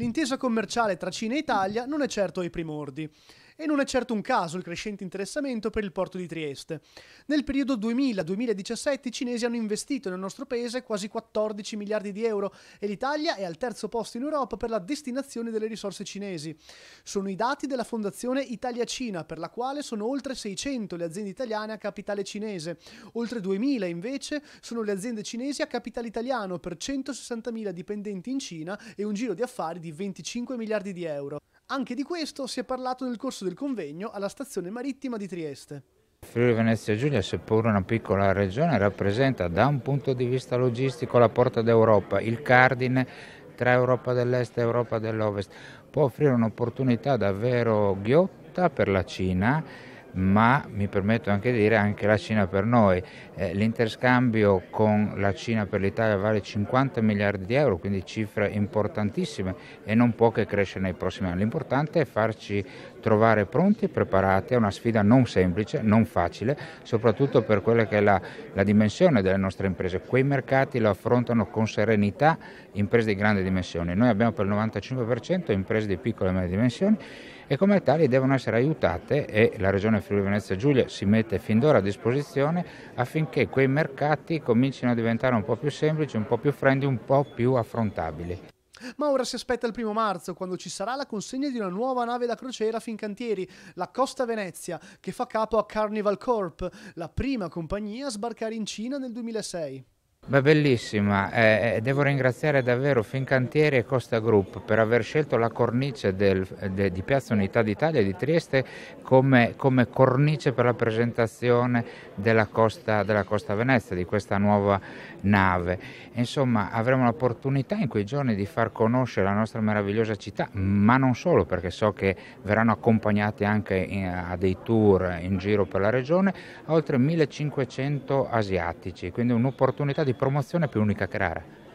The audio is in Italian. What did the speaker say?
l'intesa commerciale tra Cina e Italia non è certo ai primordi e non è certo un caso il crescente interessamento per il porto di Trieste. Nel periodo 2000-2017 i cinesi hanno investito nel nostro paese quasi 14 miliardi di euro e l'Italia è al terzo posto in Europa per la destinazione delle risorse cinesi. Sono i dati della Fondazione Italia-Cina, per la quale sono oltre 600 le aziende italiane a capitale cinese, oltre 2000 invece sono le aziende cinesi a capitale italiano per 160 mila dipendenti in Cina e un giro di affari di 25 miliardi di euro. Anche di questo si è parlato nel corso del convegno alla stazione marittima di Trieste. Friuli Venezia Giulia, seppur una piccola regione, rappresenta da un punto di vista logistico la porta d'Europa, il cardine tra Europa dell'Est e Europa dell'Ovest. Può offrire un'opportunità davvero ghiotta per la Cina ma mi permetto anche di dire anche la Cina per noi. Eh, l'interscambio con la Cina per l'Italia vale 50 miliardi di euro, quindi cifre importantissime e non può che crescere nei prossimi anni. L'importante è farci trovare pronti e preparati a una sfida non semplice, non facile, soprattutto per quella che è la, la dimensione delle nostre imprese. Quei mercati lo affrontano con serenità imprese di grandi dimensioni. Noi abbiamo per il 95% imprese di piccole e medie dimensioni e come tali devono essere aiutate e la Regione Friuli Venezia Giulia si mette fin d'ora a disposizione affinché quei mercati comincino a diventare un po' più semplici, un po' più friendly, un po' più affrontabili. Ma ora si aspetta il primo marzo, quando ci sarà la consegna di una nuova nave da crociera Fincantieri, la Costa Venezia, che fa capo a Carnival Corp, la prima compagnia a sbarcare in Cina nel 2006. Beh, bellissima, eh, eh, devo ringraziare davvero Fincantieri e Costa Group per aver scelto la cornice del, de, di Piazza Unità d'Italia di Trieste come, come, cornice per la presentazione della Costa, della Costa Venezia, di questa nuova nave. Insomma, avremo l'opportunità in quei giorni di far conoscere la nostra meravigliosa città, ma non solo, perché so che verranno accompagnati anche in, eh, a dei tour in giro per la regione, a oltre 1500 asiatici, quindi un'opportunità di promozione più unica che rara.